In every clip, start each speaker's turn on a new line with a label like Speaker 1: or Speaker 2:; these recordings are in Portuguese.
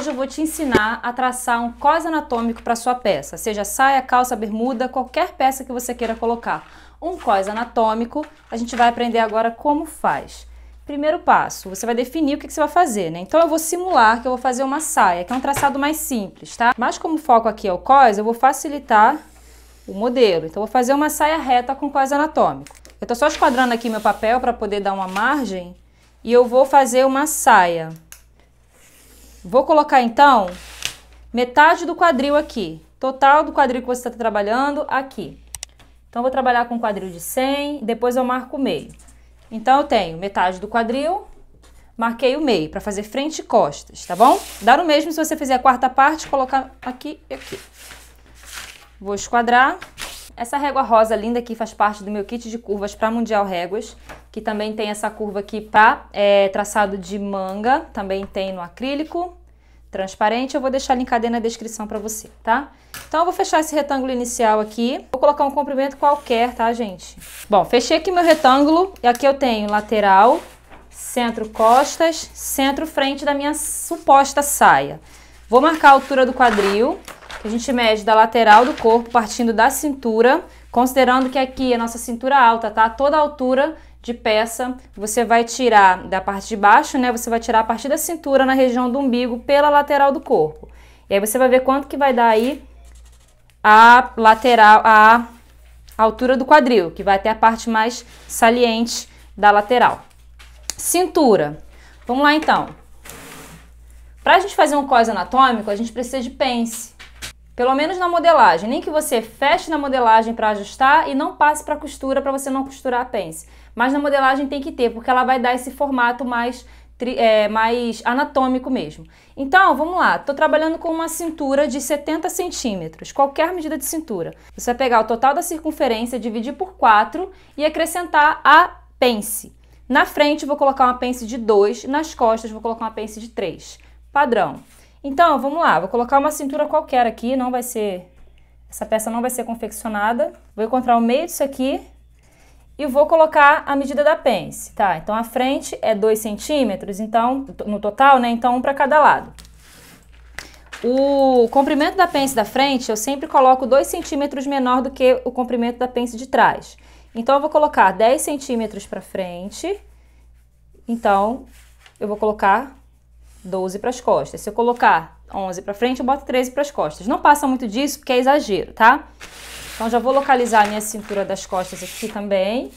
Speaker 1: Hoje eu vou te ensinar a traçar um cos anatômico para sua peça, seja saia, calça, bermuda, qualquer peça que você queira colocar. Um cos anatômico, a gente vai aprender agora como faz. Primeiro passo, você vai definir o que, você vai fazer, né? Então eu vou simular que eu vou fazer uma saia, que é um traçado mais simples, tá? Mas como o foco aqui é o cos, eu vou facilitar o modelo. Então eu vou fazer uma saia reta com cos anatômico. Eu estou só esquadrando aqui meu papel para poder dar uma margem e eu vou fazer uma saia Vou colocar então metade do quadril aqui. Total do quadril que você está trabalhando aqui. Então, vou trabalhar com um quadril de 100, depois eu marco o meio. Então, eu tenho metade do quadril, marquei o meio para fazer frente e costas, tá bom? Dá o mesmo se você fizer a quarta parte, colocar aqui e aqui. Vou esquadrar. Essa régua rosa linda aqui faz parte do meu kit de curvas para Mundial Réguas, que também tem essa curva aqui para é, traçado de manga, também tem no acrílico, transparente, eu vou deixar linkado aí na descrição para você, tá? Então eu vou fechar esse retângulo inicial aqui, vou colocar um comprimento qualquer, tá, gente? Bom, fechei aqui meu retângulo e aqui eu tenho lateral, centro costas, centro frente da minha suposta saia. Vou marcar a altura do quadril, que a gente mede da lateral do corpo, partindo da cintura, considerando que aqui a nossa cintura alta, tá? Toda a altura de peça, você vai tirar da parte de baixo, né? Você vai tirar a partir da cintura na região do umbigo pela lateral do corpo. E aí você vai ver quanto que vai dar aí a lateral, a altura do quadril, que vai até a parte mais saliente da lateral. Cintura. Vamos lá então. Para a gente fazer um cos anatômico, a gente precisa de pence. Pelo menos na modelagem, nem que você feche na modelagem para ajustar e não passe para costura para você não costurar a pence. Mas na modelagem tem que ter, porque ela vai dar esse formato mais é, mais anatômico mesmo. Então, vamos lá, estou trabalhando com uma cintura de 70 centímetros, qualquer medida de cintura. Você vai pegar o total da circunferência, dividir por 4 e acrescentar a pence. Na frente, vou colocar uma pence de 2, nas costas, vou colocar uma pence de 3. Padrão. Então, vamos lá, vou colocar uma cintura qualquer aqui, não vai ser... Essa peça não vai ser confeccionada. Vou encontrar o meio disso aqui e vou colocar a medida da pence, tá? Então, a frente é 2 centímetros, então, no total, né? Então, um para cada lado. O comprimento da pence da frente, eu sempre coloco 2 centímetros menor do que o comprimento da pence de trás. Então, eu vou colocar 10 centímetros para frente. Então, eu vou colocar 12 para as costas. Se eu colocar 11 para frente, eu boto 13 para as costas. Não passa muito disso, porque é exagero, tá? Então, já vou localizar a minha cintura das costas aqui também.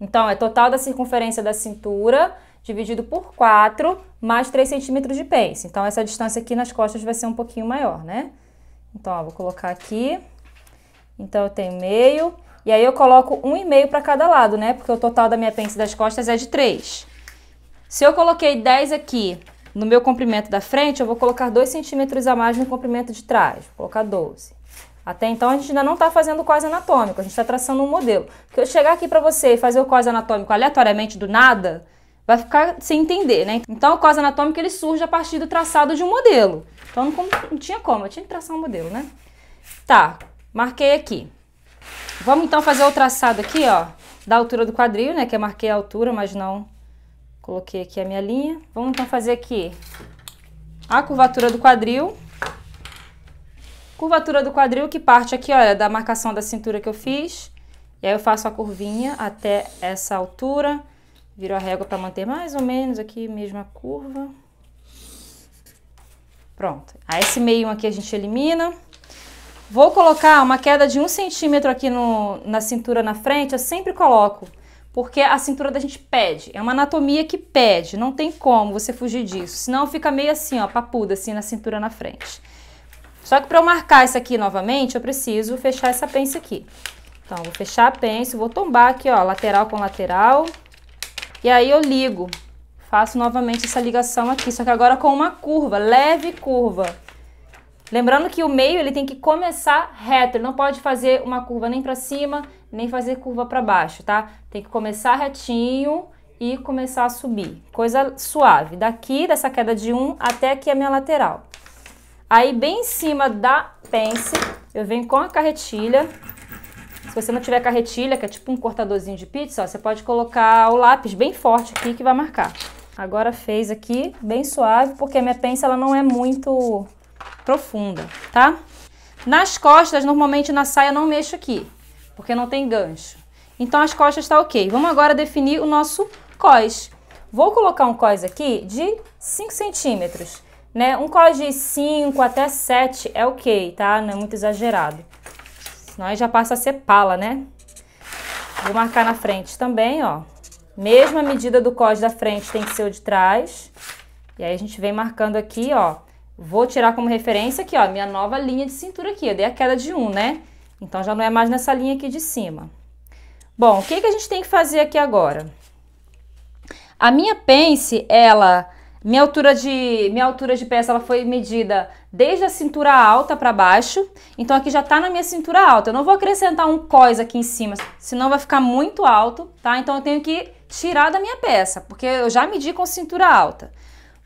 Speaker 1: Então, é total da circunferência da cintura dividido por 4 mais 3 centímetros de pence. Então, essa distância aqui nas costas vai ser um pouquinho maior, né? Então, ó, vou colocar aqui. Então, eu tenho meio. E aí, eu coloco um e meio para cada lado, né? Porque o total da minha pence das costas é de 3. Se eu coloquei 10 aqui no meu comprimento da frente, eu vou colocar 2 centímetros a mais no comprimento de trás, vou colocar 12. Até então a gente ainda não está fazendo quase anatômico, a gente está traçando um modelo. Porque eu chegar aqui para você e fazer o quase anatômico aleatoriamente do nada, vai ficar sem entender, né? Então o cos anatômico ele surge a partir do traçado de um modelo. Então não, não, tinha como, eu tinha que traçar um modelo, né? Tá, marquei aqui. Vamos então fazer o traçado aqui, ó, da altura do quadril, né? Que eu marquei a altura, mas não Coloquei aqui a minha linha. Vamos então fazer aqui a curvatura do quadril. Curvatura do quadril que parte aqui, olha, da marcação da cintura que eu fiz. E aí eu faço a curvinha até essa altura. Viro a régua para manter mais ou menos aqui, mesma curva. Pronto. Aí esse meio aqui a gente elimina. Vou colocar uma queda de um centímetro aqui no, na cintura na frente, eu sempre coloco porque a cintura da gente pede, é uma anatomia que pede, não tem como você fugir disso, senão fica meio assim, ó, papuda, assim, na cintura na frente. Só que para eu marcar isso aqui novamente, eu preciso fechar essa pence aqui. Então, vou fechar a pence, vou tombar aqui, ó, lateral com lateral, e aí eu ligo, faço novamente essa ligação aqui, só que agora com uma curva, leve curva. Lembrando que o meio ele tem que começar reto, ele não pode fazer uma curva nem para cima, nem fazer curva para baixo, tá? Tem que começar retinho e começar a subir. Coisa suave, daqui dessa queda de 1 um, até aqui a minha lateral. Aí bem em cima da pence, eu venho com a carretilha. Se você não tiver carretilha, que é tipo um cortadorzinho de pizza, ó, você pode colocar o lápis bem forte aqui que vai marcar. Agora fez aqui, bem suave, porque a minha pence ela não é muito profunda, tá? Nas costas, normalmente na saia eu não mexo aqui, porque não tem gancho. Então as costas tá ok. Vamos agora definir o nosso cós. Vou colocar um cós aqui de 5 centímetros, né? Um cós de 5 até 7 é ok, tá? Não é muito exagerado. Senão aí já passa a ser pala, né? Vou marcar na frente também, ó. Mesma medida do cós da frente tem que ser o de trás. E aí a gente vem marcando aqui, ó, Vou tirar como referência aqui, ó, minha nova linha de cintura aqui. Eu dei a queda de 1, um, né? Então, já não é mais nessa linha aqui de cima. Bom, o que, que a gente tem que fazer aqui agora? A minha pence, ela... Minha altura de, minha altura de peça ela foi medida desde a cintura alta para baixo. Então aqui já tá na minha cintura alta. Eu não vou acrescentar um cós aqui em cima, senão vai ficar muito alto, tá? Então eu tenho que tirar da minha peça, porque eu já medi com cintura alta.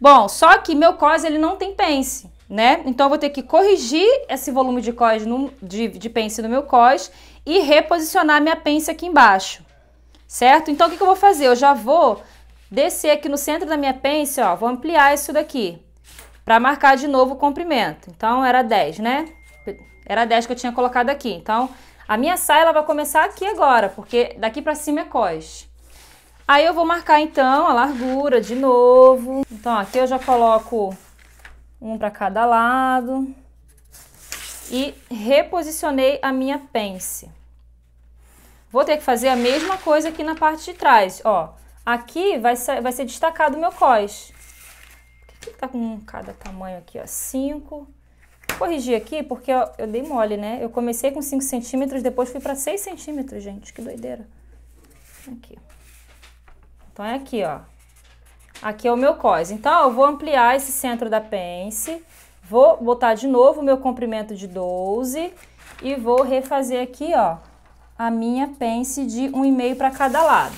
Speaker 1: Bom, só que meu cos ele não tem pence, né? Então eu vou ter que corrigir esse volume de cos no, de, de pence no meu cos e reposicionar minha pence aqui embaixo, certo? Então o que, que eu vou fazer? Eu já vou descer aqui no centro da minha pence, ó, vou ampliar isso daqui para marcar de novo o comprimento. Então era 10, né? Era 10 que eu tinha colocado aqui. Então a minha saia ela vai começar aqui agora, porque daqui para cima é cos. Aí eu vou marcar então a largura de novo. Então aqui eu já coloco um para cada lado e reposicionei a minha pence. Vou ter que fazer a mesma coisa aqui na parte de trás, ó. Aqui vai ser, vai ser destacado o meu cós. O que, que tá com cada tamanho aqui, ó? cinco. Corrigir aqui porque ó, eu dei mole, né? Eu comecei com 5 centímetros, depois fui para 6 centímetros, gente. Que doideira. Aqui. Então, é aqui, ó. Aqui é o meu cos. Então, eu vou ampliar esse centro da pence, vou botar de novo o meu comprimento de 12 e vou refazer aqui, ó, a minha pence de 1,5 para cada lado.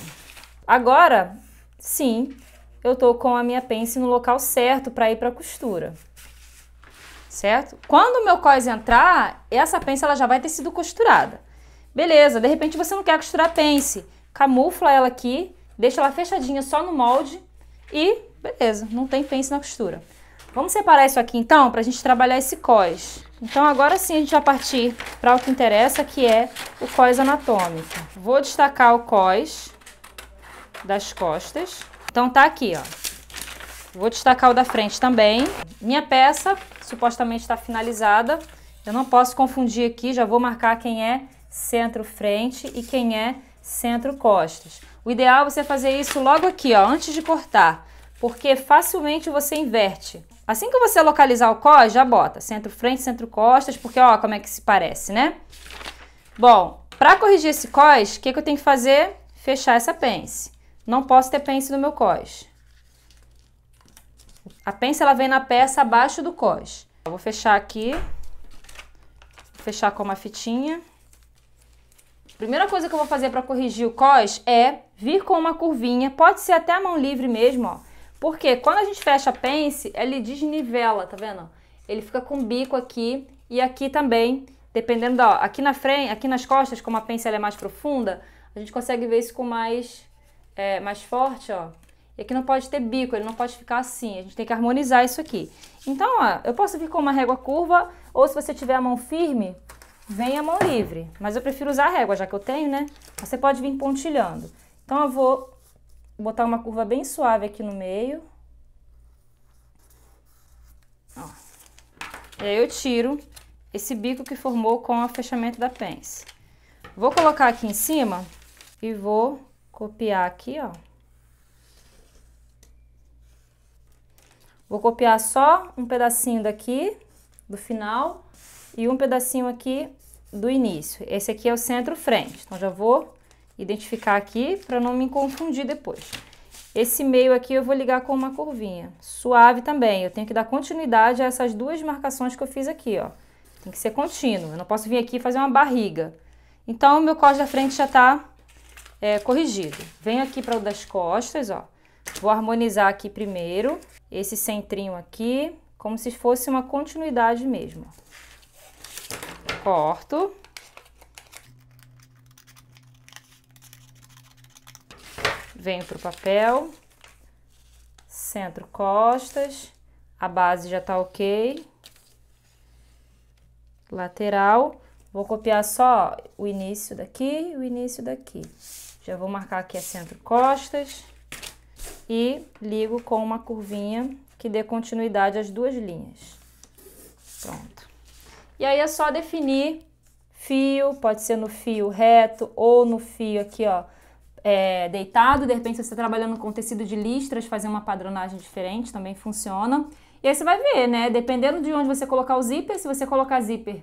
Speaker 1: Agora, sim, eu tô com a minha pence no local certo para ir para costura. Certo? Quando o meu cos entrar, essa pence ela já vai ter sido costurada. Beleza, de repente você não quer costurar pence, camufla ela aqui deixa ela fechadinha só no molde e beleza, não tem pence na costura. Vamos separar isso aqui então para a gente trabalhar esse cós. Então agora sim a gente vai partir para o que interessa, que é o cós anatômico. Vou destacar o cós das costas. Então tá aqui, ó. Vou destacar o da frente também. Minha peça supostamente está finalizada. Eu não posso confundir aqui, já vou marcar quem é centro-frente e quem é centro-costas. O ideal é você fazer isso logo aqui, ó, antes de cortar, porque facilmente você inverte. Assim que você localizar o cos, já bota centro-frente, centro-costas, porque ó, como é que se parece, né? Bom, para corrigir esse cos, o que, que eu tenho que fazer? Fechar essa pence. Não posso ter pence no meu cos. A pence ela vem na peça abaixo do cos. Eu vou fechar aqui, vou fechar com uma fitinha. Primeira coisa que eu vou fazer para corrigir o cos é vir com uma curvinha, pode ser até a mão livre mesmo, ó. Porque quando a gente fecha a pence, ele desnivela, tá vendo? Ele fica com o bico aqui e aqui também, dependendo da, ó, aqui na frente, aqui nas costas, como a pence é mais profunda, a gente consegue ver isso com mais, é, mais forte, ó. E aqui não pode ter bico, ele não pode ficar assim. A gente tem que harmonizar isso aqui. Então, ó, eu posso vir com uma régua curva, ou se você tiver a mão firme, vem a mão livre. Mas eu prefiro usar a régua, já que eu tenho, né? Você pode vir pontilhando. Então, eu vou botar uma curva bem suave aqui no meio. Ó. E aí eu tiro esse bico que formou com o fechamento da pence. Vou colocar aqui em cima e vou copiar aqui, ó. Vou copiar só um pedacinho daqui, do final, e um pedacinho aqui do início. Esse aqui é o centro-frente. Então, já vou identificar aqui para não me confundir depois. Esse meio aqui eu vou ligar com uma curvinha. Suave também, eu tenho que dar continuidade a essas duas marcações que eu fiz aqui, ó. Tem que ser contínuo, eu não posso vir aqui e fazer uma barriga. Então, o meu cos da frente já está é, corrigido. Venho aqui para o das costas, ó. Vou harmonizar aqui primeiro esse centrinho aqui, como se fosse uma continuidade mesmo. Corto. venho para o papel, centro costas, a base já tá ok, lateral, vou copiar só o início daqui o início daqui. Já vou marcar aqui a centro costas e ligo com uma curvinha que dê continuidade às duas linhas. Pronto. E aí é só definir fio, pode ser no fio reto ou no fio aqui, ó, é, deitado, de repente, se você está trabalhando com tecido de listras, fazer uma padronagem diferente também funciona. E aí você vai ver, né? Dependendo de onde você colocar o zíper, se você colocar zíper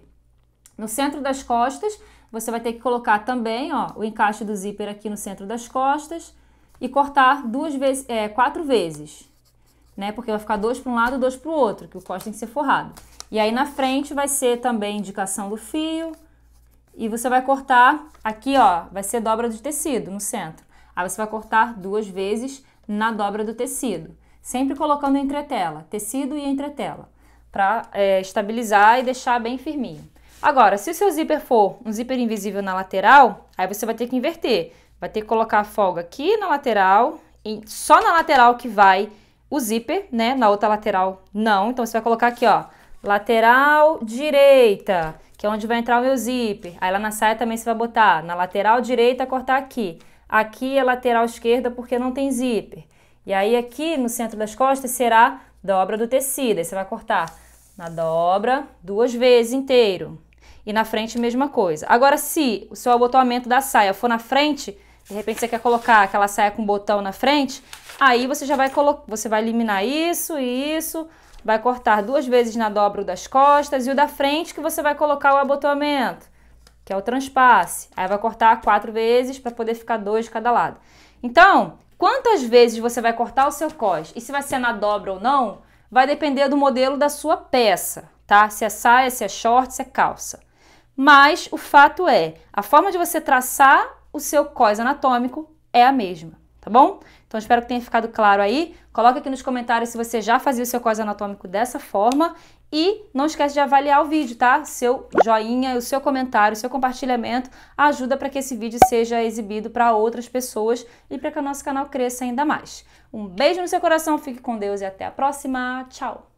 Speaker 1: no centro das costas, você vai ter que colocar também ó, o encaixe do zíper aqui no centro das costas e cortar duas vezes, é, quatro vezes, né? Porque vai ficar dois para um lado, dois para o outro, que o corte tem que ser forrado. E aí na frente vai ser também indicação do fio, e você vai cortar aqui, ó, vai ser dobra do tecido no centro. Aí você vai cortar duas vezes na dobra do tecido, sempre colocando entretela, tecido e entretela, para é, estabilizar e deixar bem firminho. Agora, se o seu zíper for um zíper invisível na lateral, aí você vai ter que inverter. Vai ter que colocar a folga aqui na lateral, e só na lateral que vai o zíper, né? Na outra lateral não. Então, você vai colocar aqui, ó, lateral direita, que é onde vai entrar o meu zíper. Aí lá na saia também você vai botar na lateral direita cortar aqui. Aqui é lateral esquerda porque não tem zíper. E aí aqui no centro das costas será dobra do tecido. Aí você vai cortar na dobra duas vezes inteiro. E na frente mesma coisa. Agora se o seu abotoamento da saia for na frente, de repente você quer colocar aquela saia com botão na frente, aí você já vai você vai eliminar isso e isso Vai cortar duas vezes na dobra das costas e o da frente que você vai colocar o abotoamento, que é o transpasse. Aí vai cortar quatro vezes para poder ficar dois de cada lado. Então, quantas vezes você vai cortar o seu cos e se vai ser na dobra ou não, vai depender do modelo da sua peça, tá? Se é saia, se é short, se é calça. Mas o fato é, a forma de você traçar o seu cos anatômico é a mesma, tá bom? Então espero que tenha ficado claro aí. Coloca aqui nos comentários se você já fazia o seu cos anatômico dessa forma e não esquece de avaliar o vídeo, tá? Seu joinha, o seu comentário, o seu compartilhamento ajuda para que esse vídeo seja exibido para outras pessoas e para que o nosso canal cresça ainda mais. Um beijo no seu coração, fique com Deus e até a próxima. Tchau!